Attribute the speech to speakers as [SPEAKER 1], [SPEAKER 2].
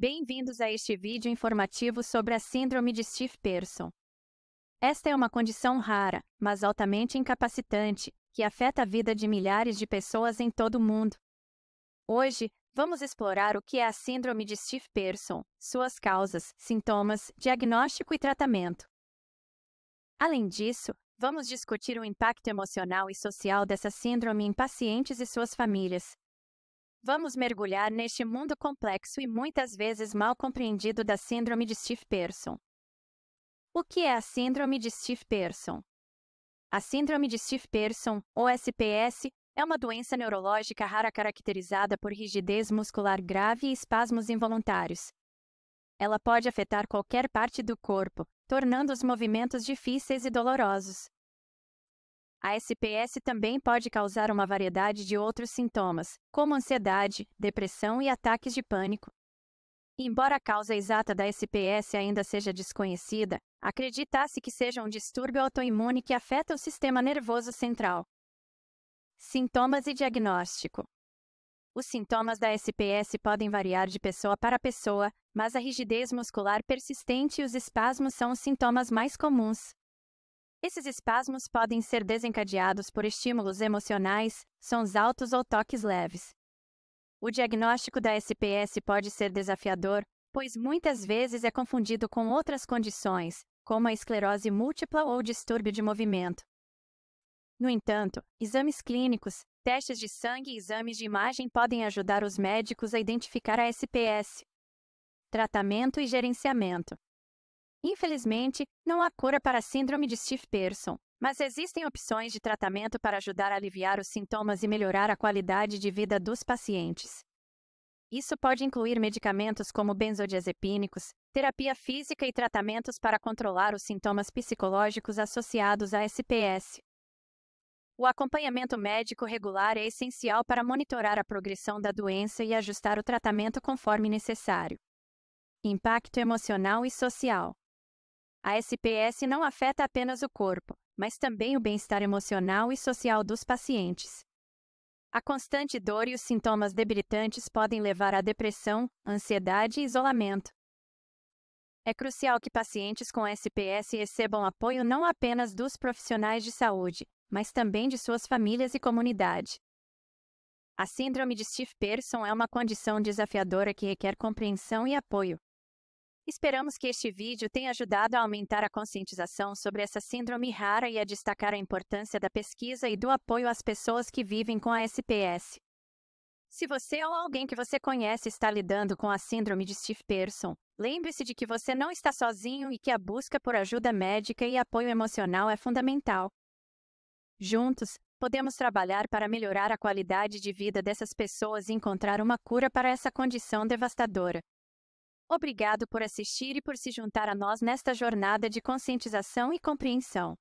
[SPEAKER 1] Bem-vindos a este vídeo informativo sobre a Síndrome de stiff Pearson. Esta é uma condição rara, mas altamente incapacitante, que afeta a vida de milhares de pessoas em todo o mundo. Hoje, vamos explorar o que é a Síndrome de stiff Pearson, suas causas, sintomas, diagnóstico e tratamento. Além disso, vamos discutir o impacto emocional e social dessa síndrome em pacientes e suas famílias, Vamos mergulhar neste mundo complexo e muitas vezes mal compreendido da Síndrome de Steve Pearson. O que é a Síndrome de Steve Pearson? A Síndrome de Steve Pearson, ou SPS, é uma doença neurológica rara caracterizada por rigidez muscular grave e espasmos involuntários. Ela pode afetar qualquer parte do corpo, tornando os movimentos difíceis e dolorosos. A SPS também pode causar uma variedade de outros sintomas, como ansiedade, depressão e ataques de pânico. Embora a causa exata da SPS ainda seja desconhecida, acredita-se que seja um distúrbio autoimune que afeta o sistema nervoso central. Sintomas e diagnóstico: Os sintomas da SPS podem variar de pessoa para pessoa, mas a rigidez muscular persistente e os espasmos são os sintomas mais comuns. Esses espasmos podem ser desencadeados por estímulos emocionais, sons altos ou toques leves. O diagnóstico da SPS pode ser desafiador, pois muitas vezes é confundido com outras condições, como a esclerose múltipla ou distúrbio de movimento. No entanto, exames clínicos, testes de sangue e exames de imagem podem ajudar os médicos a identificar a SPS. Tratamento e gerenciamento. Infelizmente, não há cura para a síndrome de Steve Pearson, mas existem opções de tratamento para ajudar a aliviar os sintomas e melhorar a qualidade de vida dos pacientes. Isso pode incluir medicamentos como benzodiazepínicos, terapia física e tratamentos para controlar os sintomas psicológicos associados à SPS. O acompanhamento médico regular é essencial para monitorar a progressão da doença e ajustar o tratamento conforme necessário. Impacto emocional e social. A SPS não afeta apenas o corpo, mas também o bem-estar emocional e social dos pacientes. A constante dor e os sintomas debilitantes podem levar à depressão, ansiedade e isolamento. É crucial que pacientes com SPS recebam apoio não apenas dos profissionais de saúde, mas também de suas famílias e comunidade. A Síndrome de Stiff-Pearson é uma condição desafiadora que requer compreensão e apoio, Esperamos que este vídeo tenha ajudado a aumentar a conscientização sobre essa síndrome rara e a destacar a importância da pesquisa e do apoio às pessoas que vivem com a SPS. Se você ou alguém que você conhece está lidando com a síndrome de Steve Pearson, lembre-se de que você não está sozinho e que a busca por ajuda médica e apoio emocional é fundamental. Juntos, podemos trabalhar para melhorar a qualidade de vida dessas pessoas e encontrar uma cura para essa condição devastadora. Obrigado por assistir e por se juntar a nós nesta jornada de conscientização e compreensão.